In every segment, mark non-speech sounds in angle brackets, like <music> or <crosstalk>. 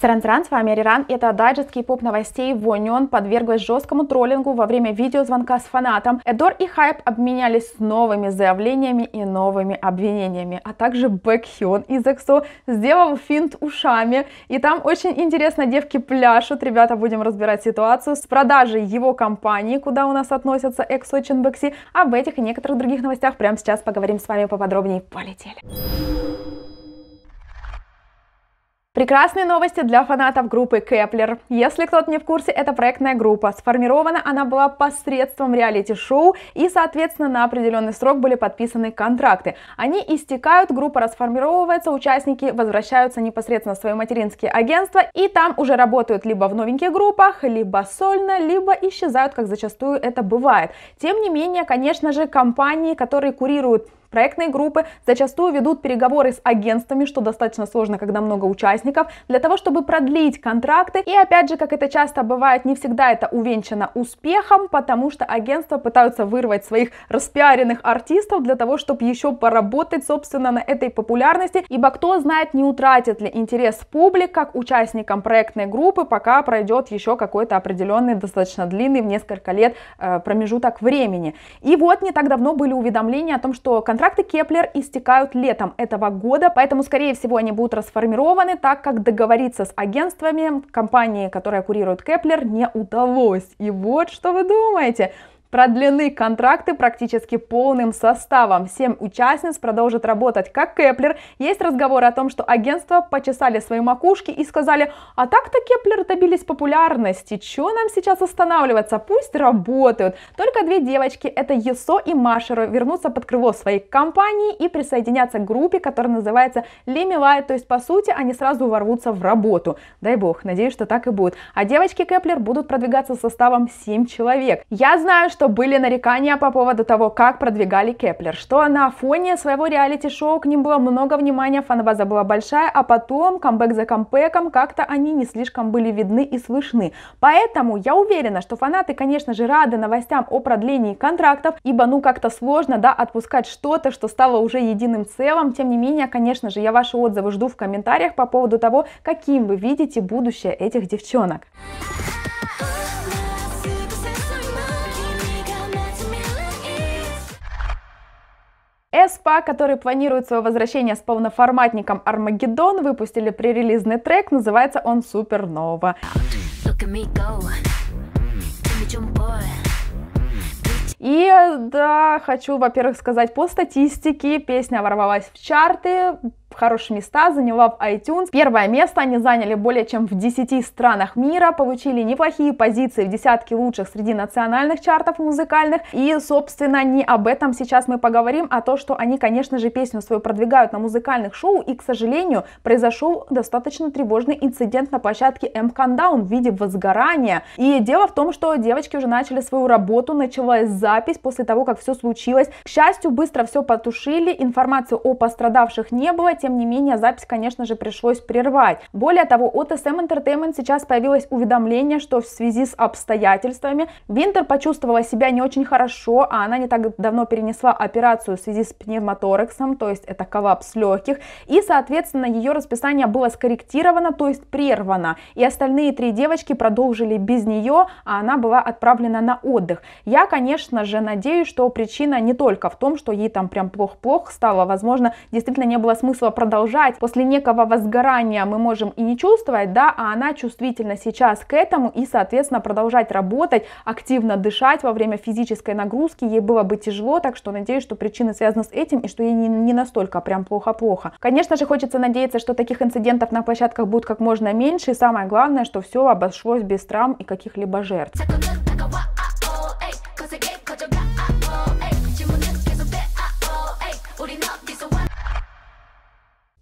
Саран-саран, с вами Ариран. Это дайджест кей-поп новостей. Воньон подверглась жесткому троллингу во время видеозвонка с фанатом. Эдор и Хайп обменялись новыми заявлениями и новыми обвинениями. А также Бэкхён из Эксо сделал финт ушами. И там очень интересно девки пляшут. Ребята, будем разбирать ситуацию с продажей его компании, куда у нас относятся Эксо и Чинбэкси. Об этих и некоторых других новостях прямо сейчас поговорим с вами поподробнее. Полетели! Прекрасные новости для фанатов группы Кеплер. Если кто-то не в курсе, это проектная группа. Сформирована она была посредством реалити-шоу и, соответственно, на определенный срок были подписаны контракты. Они истекают, группа расформировывается, участники возвращаются непосредственно в свои материнские агентства и там уже работают либо в новеньких группах, либо сольно, либо исчезают, как зачастую это бывает. Тем не менее, конечно же, компании, которые курируют Проектные группы зачастую ведут переговоры с агентствами, что достаточно сложно, когда много участников, для того, чтобы продлить контракты. И опять же, как это часто бывает, не всегда это увенчано успехом, потому что агентства пытаются вырвать своих распиаренных артистов для того, чтобы еще поработать, собственно, на этой популярности. Ибо кто знает, не утратит ли интерес публик к участникам проектной группы, пока пройдет еще какой-то определенный, достаточно длинный, в несколько лет э, промежуток времени. И вот не так давно были уведомления о том, что контракт Контракты Кеплер истекают летом этого года, поэтому, скорее всего, они будут расформированы, так как договориться с агентствами компании, которая курирует Кеплер, не удалось. И вот что вы думаете. Продлены контракты практически полным составом. Семь участниц продолжат работать как Кеплер. Есть разговоры о том, что агентства почесали свои макушки и сказали, а так-то Кеплер добились популярности, чего нам сейчас останавливаться, пусть работают. Только две девочки, это Есо и Машера, вернутся под крыло своей компании и присоединятся к группе, которая называется Лемилай, то есть по сути они сразу ворвутся в работу. Дай бог, надеюсь, что так и будет. А девочки Кеплер будут продвигаться составом 7 человек. Я знаю, что что были нарекания по поводу того, как продвигали Кеплер, что на фоне своего реалити-шоу к ним было много внимания, фанбаза была большая, а потом, камбэк за камбэком, как-то они не слишком были видны и слышны. Поэтому я уверена, что фанаты, конечно же, рады новостям о продлении контрактов, ибо ну как-то сложно, да, отпускать что-то, что стало уже единым целым. Тем не менее, конечно же, я ваши отзывы жду в комментариях по поводу того, каким вы видите будущее этих девчонок. Эспа, который планирует свое возвращение с полноформатником Армагеддон, выпустили пререлизный трек, называется он Супернова. И э, да, хочу, во-первых, сказать по статистике, песня ворвалась в чарты, в хорошие места, заняла в iTunes. Первое место они заняли более чем в 10 странах мира, получили неплохие позиции в десятке лучших среди национальных чартов музыкальных. И, собственно, не об этом сейчас мы поговорим, а то, что они, конечно же, песню свою продвигают на музыкальных шоу. И, к сожалению, произошел достаточно тревожный инцидент на площадке M Countdown в виде возгорания. И дело в том, что девочки уже начали свою работу, началась запись после того, как все случилось. К счастью, быстро все потушили, информации о пострадавших не было, тем не менее запись, конечно же, пришлось прервать. Более того, от SM Entertainment эм сейчас появилось уведомление, что в связи с обстоятельствами Винтер почувствовала себя не очень хорошо, а она не так давно перенесла операцию в связи с пневмотораксом, то есть это коллапс легких, и, соответственно, ее расписание было скорректировано, то есть прервано, и остальные три девочки продолжили без нее, а она была отправлена на отдых. Я, конечно же, надеюсь, что причина не только в том, что ей там прям плохо-плохо стало, возможно, действительно не было смысла чувства продолжать. После некого возгорания мы можем и не чувствовать, да, а она чувствительна сейчас к этому и, соответственно, продолжать работать, активно дышать во время физической нагрузки. Ей было бы тяжело, так что надеюсь, что причины связаны с этим и что ей не, не настолько прям плохо-плохо. Конечно же, хочется надеяться, что таких инцидентов на площадках будет как можно меньше. И самое главное, что все обошлось без травм и каких-либо жертв.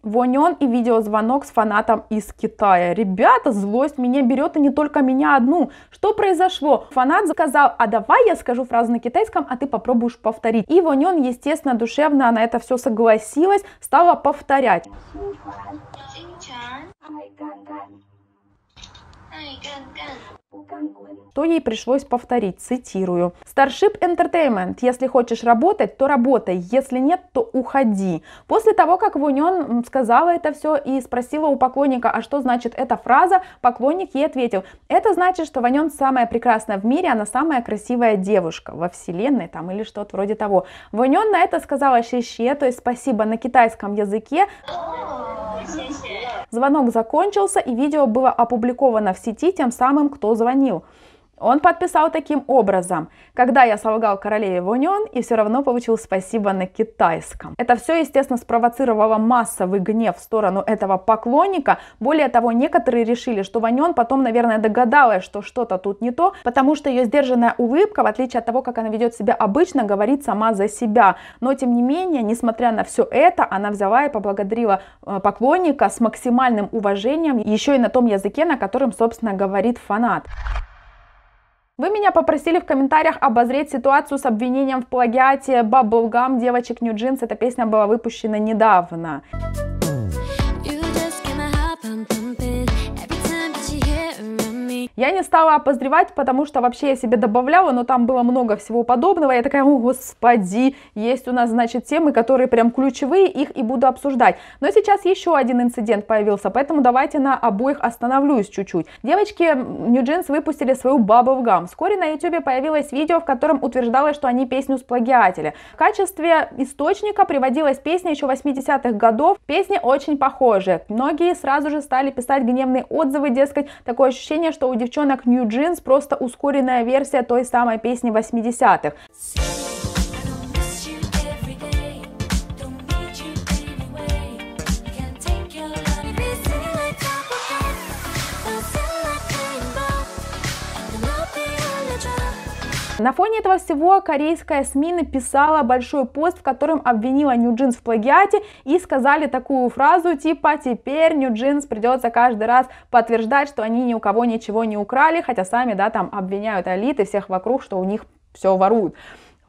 Вонен и видеозвонок с фанатом из Китая. Ребята, злость меня берет и не только меня одну. Что произошло? Фанат заказал, а давай я скажу фразу на китайском, а ты попробуешь повторить. И Вонен, естественно, душевно на это все согласилась, стала повторять. Что ей пришлось повторить, цитирую. Starship Entertainment, если хочешь работать, то работай, если нет, то уходи. После того, как Вуньон сказала это все и спросила у поклонника, а что значит эта фраза, поклонник ей ответил, это значит, что Ваньон самая прекрасная в мире, она самая красивая девушка во вселенной там или что-то вроде того. Ваньон на это сказала щеще, то есть спасибо на китайском языке. Звонок закончился и видео было опубликовано в сети тем самым, кто звонил. звонил. Он подписал таким образом, когда я солгал королеве Вуньон и все равно получил спасибо на китайском. Это все, естественно, спровоцировало массовый гнев в сторону этого поклонника. Более того, некоторые решили, что Ваньон потом, наверное, догадалась, что что-то тут не то, потому что ее сдержанная улыбка, в отличие от того, как она ведет себя обычно, говорит сама за себя. Но, тем не менее, несмотря на все это, она взяла и поблагодарила э, поклонника с максимальным уважением, еще и на том языке, на котором, собственно, говорит фанат. Вы меня попросили в комментариях обозреть ситуацию с обвинением в плагиате Bubblegum девочек New Jeans. Эта песня была выпущена недавно. Я не стала обозревать, потому что вообще я себе добавляла, но там было много всего подобного. Я такая, о господи, есть у нас, значит, темы, которые прям ключевые, их и буду обсуждать. Но сейчас еще один инцидент появился, поэтому давайте на обоих остановлюсь чуть-чуть. Девочки New Jeans выпустили свою Bubble Gum. Вскоре на YouTube появилось видео, в котором утверждалось, что они песню сплагиатили. В качестве источника приводилась песня еще 80-х годов. Песни очень похожи. Многие сразу же стали писать гневные отзывы, дескать, такое ощущение, что у у девчонок New Jeans просто ускоренная версия той самой песни 80-х. На фоне этого всего корейская СМИ написала большой пост, в котором обвинила New Jeans в плагиате и сказали такую фразу типа «Теперь New Jeans придется каждый раз подтверждать, что они ни у кого ничего не украли, хотя сами, да, там обвиняют элиты всех вокруг, что у них все воруют».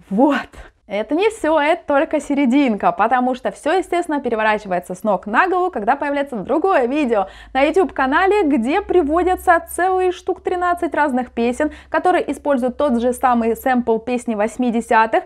Вот, это не все, это только серединка, потому что все, естественно, переворачивается с ног на голову, когда появляется другое видео на YouTube-канале, где приводятся целые штук 13 разных песен, которые используют тот же самый сэмпл песни 80-х.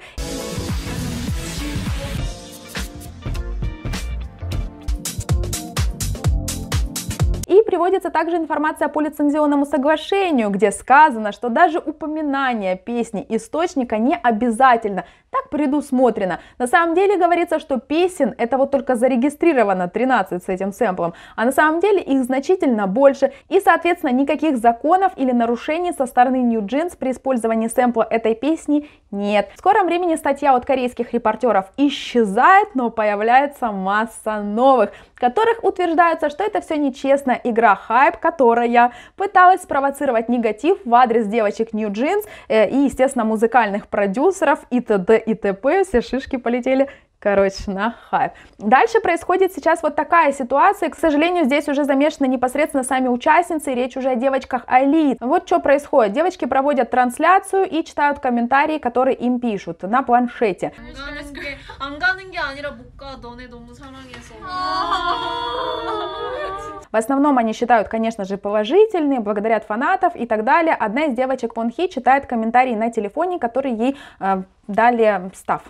И приводится также информация по лицензионному соглашению, где сказано, что даже упоминание песни источника не обязательно так предусмотрено. На самом деле говорится, что песен это вот только зарегистрировано 13 с этим сэмплом, а на самом деле их значительно больше, и, соответственно, никаких законов или нарушений со стороны New Jeans при использовании сэмпла этой песни нет. В скором времени статья от корейских репортеров исчезает, но появляется масса новых, которых утверждается, что это все нечестная игра хайп, которая пыталась спровоцировать негатив в адрес девочек New Jeans э, и, естественно, музыкальных продюсеров и т.д и т.п. Все шишки полетели. Короче, на хайп. Дальше происходит сейчас вот такая ситуация. К сожалению, здесь уже замешаны непосредственно сами участницы. Речь уже о девочках Али. Вот что происходит. Девочки проводят трансляцию и читают комментарии, которые им пишут на планшете. В основном они считают, конечно же, положительные, благодарят фанатов и так далее. Одна из девочек Хи читает комментарии на телефоне, который ей э, дали э, став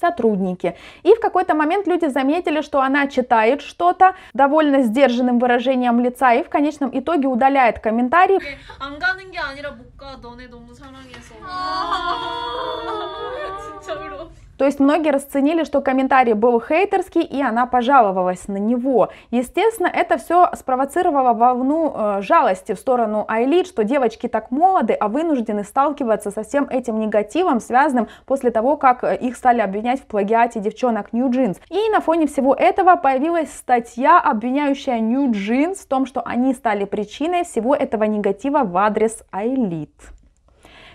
сотрудники. И в какой-то момент люди заметили, что она читает что-то довольно сдержанным выражением лица и в конечном итоге удаляет комментарий. <laughs> То есть многие расценили, что комментарий был хейтерский, и она пожаловалась на него. Естественно, это все спровоцировало волну э, жалости в сторону Айлит, что девочки так молоды, а вынуждены сталкиваться со всем этим негативом, связанным после того, как э, их стали обвинять в плагиате девчонок New Jeans. И на фоне всего этого появилась статья, обвиняющая New Jeans в том, что они стали причиной всего этого негатива в адрес Айлит.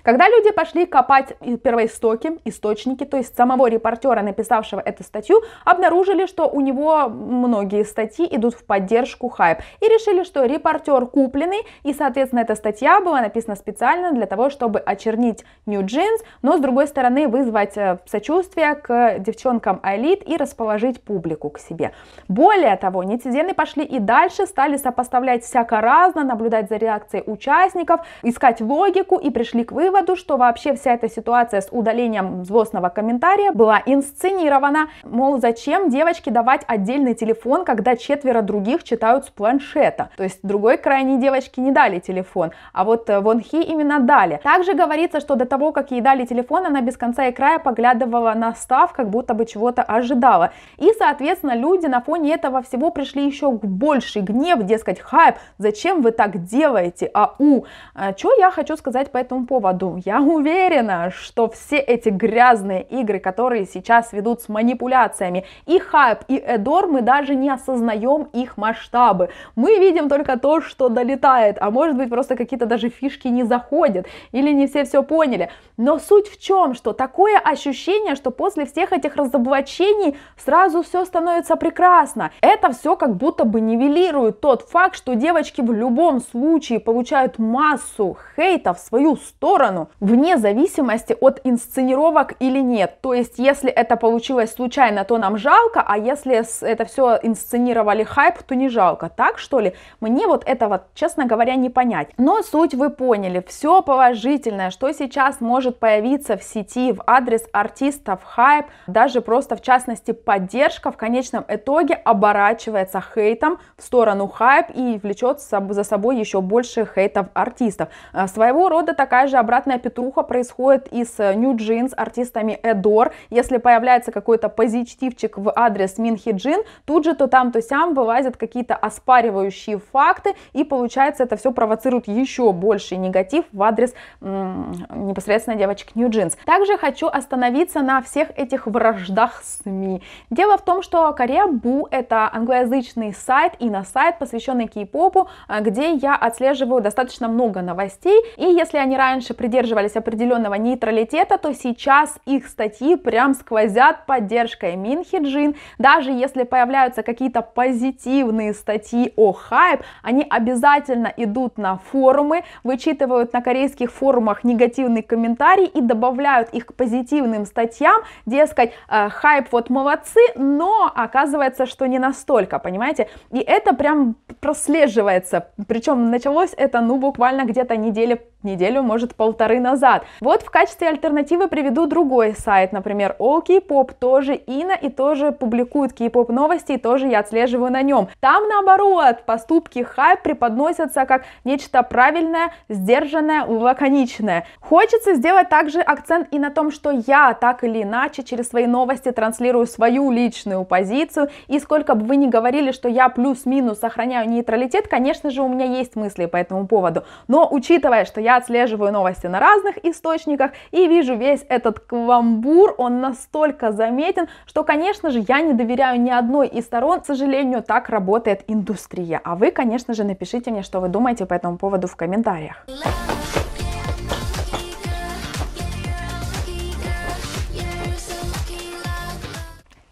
Когда люди пошли копать первоистоки, источники, то есть самого репортера, написавшего эту статью, обнаружили, что у него многие статьи идут в поддержку хайп. И решили, что репортер купленный, и, соответственно, эта статья была написана специально для того, чтобы очернить New Jeans, но, с другой стороны, вызвать э, сочувствие к девчонкам Элит и расположить публику к себе. Более того, нетизены пошли и дальше, стали сопоставлять всяко разно, наблюдать за реакцией участников, искать логику и пришли к выводу, выводу, что вообще вся эта ситуация с удалением злостного комментария была инсценирована. Мол, зачем девочке давать отдельный телефон, когда четверо других читают с планшета? То есть другой крайней девочке не дали телефон, а вот э, Вон Хи именно дали. Также говорится, что до того, как ей дали телефон, она без конца и края поглядывала на став, как будто бы чего-то ожидала. И, соответственно, люди на фоне этого всего пришли еще к большей гнев, дескать, хайп, зачем вы так делаете, ау? Э, что я хочу сказать по этому поводу? правду. Я уверена, что все эти грязные игры, которые сейчас ведут с манипуляциями, и хайп, и эдор, мы даже не осознаем их масштабы. Мы видим только то, что долетает, а может быть просто какие-то даже фишки не заходят, или не все все поняли. Но суть в чем, что такое ощущение, что после всех этих разоблачений сразу все становится прекрасно. Это все как будто бы нивелирует тот факт, что девочки в любом случае получают массу хейта в свою сторону, сторону, вне зависимости от инсценировок или нет. То есть, если это получилось случайно, то нам жалко, а если это все инсценировали хайп, то не жалко. Так что ли? Мне вот это вот, честно говоря, не понять. Но суть вы поняли. Все положительное, что сейчас может появиться в сети, в адрес артистов, хайп, даже просто в частности поддержка в конечном итоге оборачивается хейтом в сторону хайп и влечет за собой еще больше хейтов артистов. А своего рода такая же обратная невероятная петруха происходит и с э, New Jeans артистами Эдор. Если появляется какой-то позитивчик в адрес Минхи Джин, тут же то там, то сям вылазят какие-то оспаривающие факты, и получается это все провоцирует еще больший негатив в адрес непосредственно девочек New Jeans. Также хочу остановиться на всех этих враждах СМИ. Дело в том, что Корея Бу это англоязычный сайт и на сайт, посвященный кей-попу, э, где я отслеживаю достаточно много новостей, и если они раньше придерживались придерживались определенного нейтралитета, то сейчас их статьи прям сквозят поддержкой Минхиджин. Даже если появляются какие-то позитивные статьи о хайп, они обязательно идут на форумы, вычитывают на корейских форумах негативный комментарий и добавляют их к позитивным статьям, дескать, э, хайп вот молодцы, но оказывается, что не настолько, понимаете? И это прям прослеживается, причем началось это, ну, буквально где-то недели неделю, может, полторы назад. Вот в качестве альтернативы приведу другой сайт, например, All K-Pop, тоже Ина и тоже публикуют K-Pop новости, и тоже я отслеживаю на нем. Там, наоборот, поступки хайп преподносятся как нечто правильное, сдержанное, лаконичное. Хочется сделать также акцент и на том, что я так или иначе через свои новости транслирую свою личную позицию, и сколько бы вы ни говорили, что я плюс-минус сохраняю нейтралитет, конечно же, у меня есть мысли по этому поводу, но учитывая, что я я отслеживаю новости на разных источниках и вижу весь этот квамбур, он настолько заметен, что, конечно же, я не доверяю ни одной из сторон. К сожалению, так работает индустрия. А вы, конечно же, напишите мне, что вы думаете по этому поводу в комментариях. Love.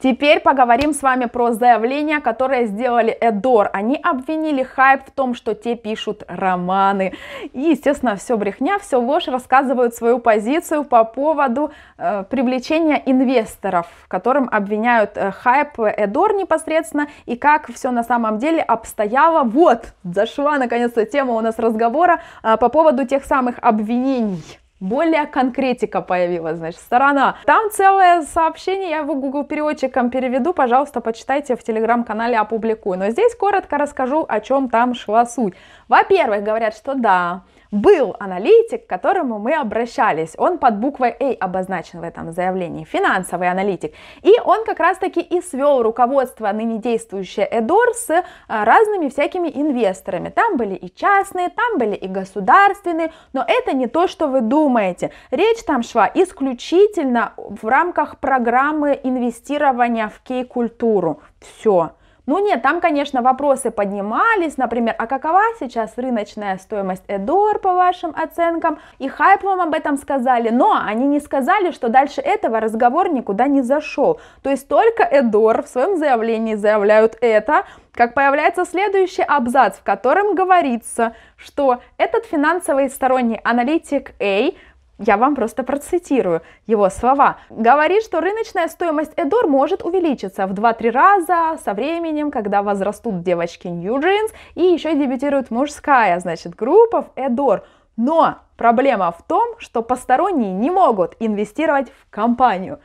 Теперь поговорим с вами про заявление, которое сделали Эдор. Они обвинили хайп в том, что те пишут романы. И, естественно, все брехня, все ложь, рассказывают свою позицию по поводу э, привлечения инвесторов, которым обвиняют э, хайп Эдор непосредственно, и как все на самом деле обстояло. Вот, зашла наконец-то тема у нас разговора э, по поводу тех самых обвинений более конкретика появилась, значит, сторона. Там целое сообщение, я его Google переводчиком переведу, пожалуйста, почитайте в телеграм-канале опубликую. Но здесь коротко расскажу, о чем там шла суть. Во-первых, говорят, что да, был аналитик, к которому мы обращались. Он под буквой А обозначен в этом заявлении, финансовый аналитик. И он как раз-таки и свел руководство ныне действующее Эдор с э, разными всякими инвесторами. Там были и частные, там были и государственные, но это не то, что вы думаете. Речь там шла исключительно в рамках программы инвестирования в кей-культуру. Все. Ну нет, там, конечно, вопросы поднимались, например, а какова сейчас рыночная стоимость Эдор по вашим оценкам? И Хайп вам об этом сказали, но они не сказали, что дальше этого разговор никуда не зашел. То есть только Эдор в своем заявлении заявляют это, как появляется следующий абзац, в котором говорится, что этот финансовый сторонний аналитик Эй я вам просто процитирую его слова. Говорит, что рыночная стоимость Эдор может увеличиться в 2-3 раза со временем, когда возрастут девочки New Jeans и еще дебютирует мужская, значит, группа в Эдор. Но проблема в том, что посторонние не могут инвестировать в компанию.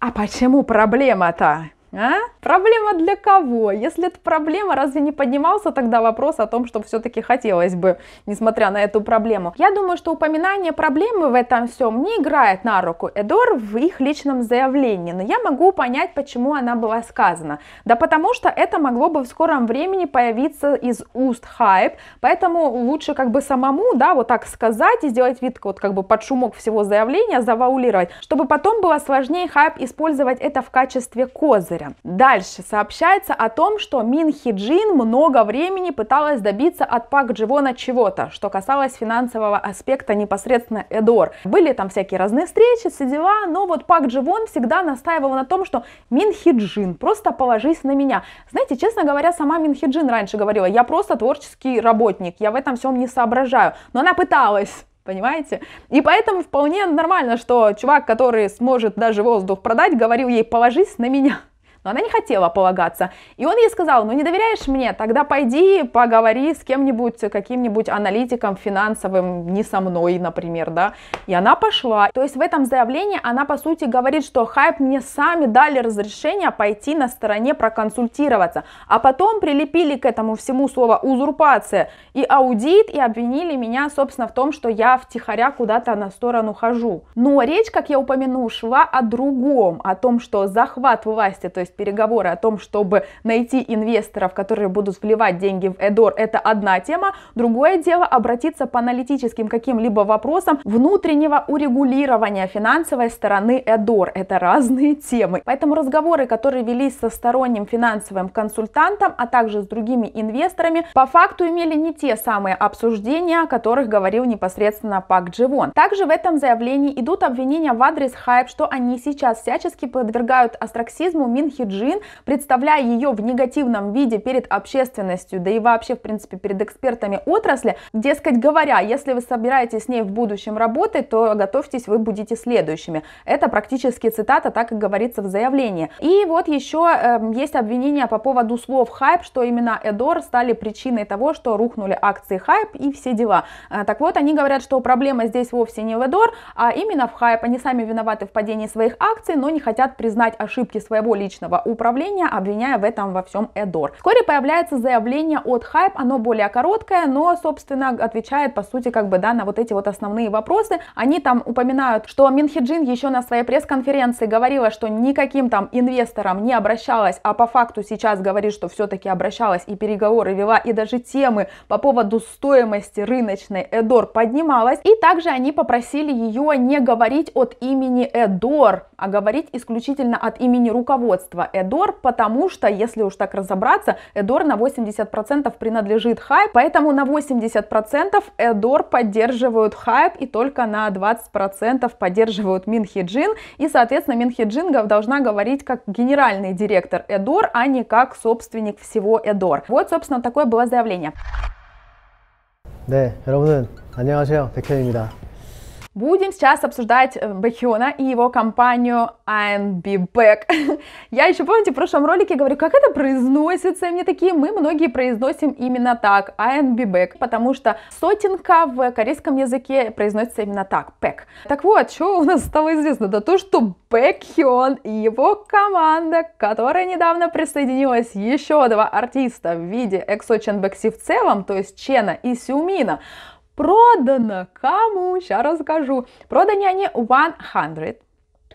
А почему проблема-то? А? Проблема для кого? Если это проблема, разве не поднимался тогда вопрос о том, что все-таки хотелось бы, несмотря на эту проблему? Я думаю, что упоминание проблемы в этом всем не играет на руку Эдор в их личном заявлении, но я могу понять, почему она была сказана. Да потому что это могло бы в скором времени появиться из уст хайп, поэтому лучше как бы самому, да, вот так сказать и сделать вид вот как бы под шумок всего заявления, заваулировать, чтобы потом было сложнее хайп использовать это в качестве козы. Игоря. Дальше сообщается о том, что Мин Хиджин много времени пыталась добиться от Пак Дживона чего-то, что касалось финансового аспекта непосредственно Эдор. Были там всякие разные встречи, все дела, но вот Пак Дживон всегда настаивал на том, что Мин Хиджин, просто положись на меня. Знаете, честно говоря, сама Мин Хиджин раньше говорила, я просто творческий работник, я в этом всем не соображаю. Но она пыталась понимаете? И поэтому вполне нормально, что чувак, который сможет даже воздух продать, говорил ей, положись на меня но она не хотела полагаться. И он ей сказал, ну не доверяешь мне, тогда пойди поговори с кем-нибудь, каким-нибудь аналитиком финансовым, не со мной, например, да. И она пошла. То есть в этом заявлении она, по сути, говорит, что хайп мне сами дали разрешение пойти на стороне проконсультироваться, а потом прилепили к этому всему слово узурпация и аудит, и обвинили меня, собственно, в том, что я втихаря куда-то на сторону хожу. Но речь, как я упомянула шла о другом, о том, что захват власти, то есть переговоры о том, чтобы найти инвесторов, которые будут вливать деньги в Эдор, это одна тема. Другое дело обратиться по аналитическим каким-либо вопросам внутреннего урегулирования финансовой стороны Эдор. Это разные темы. Поэтому разговоры, которые велись со сторонним финансовым консультантом, а также с другими инвесторами, по факту имели не те самые обсуждения, о которых говорил непосредственно Пак Дживон. Также в этом заявлении идут обвинения в адрес Хайп, что они сейчас всячески подвергают астраксизму Минхи Джин представляя ее в негативном виде перед общественностью, да и вообще, в принципе, перед экспертами отрасли, дескать говоря, если вы собираетесь с ней в будущем работать, то готовьтесь, вы будете следующими. Это практически цитата, так и говорится в заявлении. И вот еще э, эм, есть обвинения по поводу слов хайп, что именно Эдор стали причиной того, что рухнули акции хайп и все дела. Э, так вот, они говорят, что проблема здесь вовсе не в Эдор, а именно в хайп. Они сами виноваты в падении своих акций, но не хотят признать ошибки своего личного местного управления, обвиняя в этом во всем Эдор. Вскоре появляется заявление от Хайп, оно более короткое, но, собственно, отвечает, по сути, как бы, да, на вот эти вот основные вопросы. Они там упоминают, что Минхиджин еще на своей пресс-конференции говорила, что никаким там инвесторам не обращалась, а по факту сейчас говорит, что все-таки обращалась и переговоры вела, и даже темы по поводу стоимости рыночной Эдор поднималась. И также они попросили ее не говорить от имени Эдор, а говорить исключительно от имени руководства Эдор, потому что, если уж так разобраться, Эдор на 80% принадлежит хайп, поэтому на 80% Эдор поддерживают хайп и только на 20% поддерживают Минхиджин, и, соответственно, Минхиджин должна говорить как генеральный директор Эдор, а не как собственник всего Эдор. Вот, собственно, такое было заявление. 네, 여러분, 안녕하세요. 백현입니다. Будем сейчас обсуждать э, Бэхиона и его компанию I'll be back. <laughs> Я еще, помните, в прошлом ролике говорю, как это произносится, и мне такие, мы многие произносим именно так, I'll be back, потому что сотенка в корейском языке произносится именно так, back. Так вот, что у нас стало известно? Да то, что Бэхион и его команда, которая недавно присоединилась еще два артиста в виде exo Чен Бэкси в целом, то есть Чена и Сюмина, продано кому? Сейчас расскажу. Проданы они 100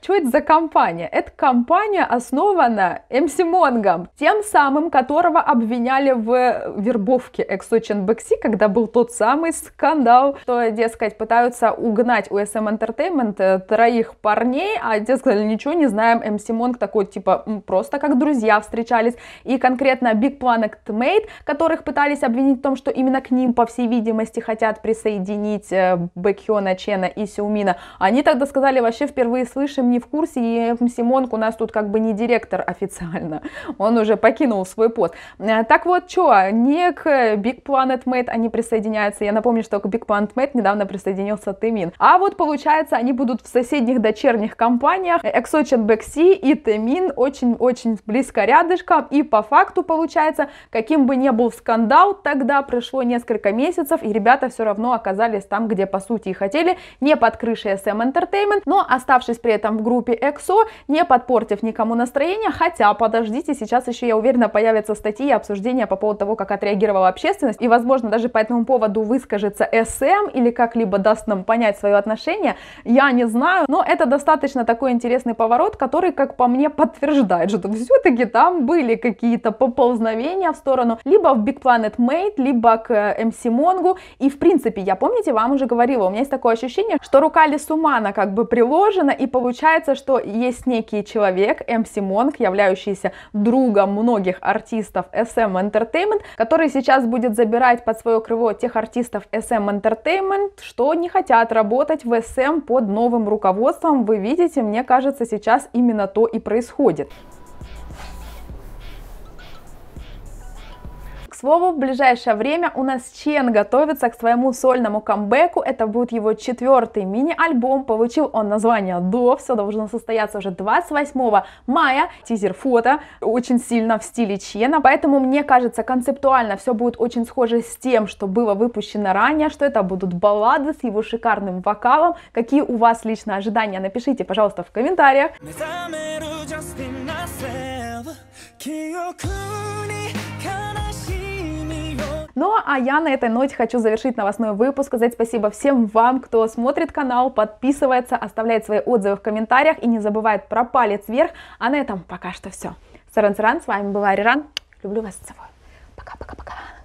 что это за компания? Это компания основана МС Монгом, тем самым которого обвиняли в э, вербовке экс-Сочин когда был тот самый скандал, что, дескать, пытаются угнать у SM Entertainment эм э, троих парней, а те сказали, ничего не знаем, МС Монг такой, типа, просто как друзья встречались, и конкретно Big Planet Mate, которых пытались обвинить в том, что именно к ним, по всей видимости, хотят присоединить э, Бэкхёна, Чена и Сиумина, они тогда сказали, вообще впервые слышим, не в курсе, и Симонг у нас тут как бы не директор официально, он уже покинул свой пост. Э, так вот, что, не к Big Planet Mate они присоединяются, я напомню, что к Big Planet Mate недавно присоединился Тэмин, а вот получается они будут в соседних дочерних компаниях Exocean э, Bexi и Тэмин очень-очень близко рядышком, и по факту получается, каким бы ни был скандал, тогда прошло несколько месяцев, и ребята все равно оказались там, где по сути и хотели, не под крышей SM Entertainment, эм но оставшись при этом в группе EXO, не подпортив никому настроение, хотя подождите, сейчас еще, я уверена, появятся статьи и обсуждения по поводу того, как отреагировала общественность, и, возможно, даже по этому поводу выскажется SM или как-либо даст нам понять свое отношение, я не знаю, но это достаточно такой интересный поворот, который, как по мне, подтверждает, что все-таки там были какие-то поползновения в сторону либо в Big Planet Mate, либо к MC Монгу, и, в принципе, я, помните, вам уже говорила, у меня есть такое ощущение, что рука Лисумана как бы приложена и получается Считается, что есть некий человек, МС Монг, являющийся другом многих артистов SM Entertainment, который сейчас будет забирать под свое крыло тех артистов SM Entertainment, что не хотят работать в SM под новым руководством. Вы видите, мне кажется, сейчас именно то и происходит. слову, в ближайшее время у нас Чен готовится к своему сольному камбэку. Это будет его четвертый мини-альбом. Получил он название «До». Все должно состояться уже 28 мая. Тизер фото очень сильно в стиле Чена. Поэтому, мне кажется, концептуально все будет очень схоже с тем, что было выпущено ранее, что это будут баллады с его шикарным вокалом. Какие у вас личные ожидания? Напишите, пожалуйста, в комментариях. 記憶に ну а я на этой ноте хочу завершить новостной выпуск, сказать спасибо всем вам, кто смотрит канал, подписывается, оставляет свои отзывы в комментариях и не забывает про палец вверх. А на этом пока что все. Саран-саран, с вами была Ариран. Люблю вас, целую. Пока-пока-пока.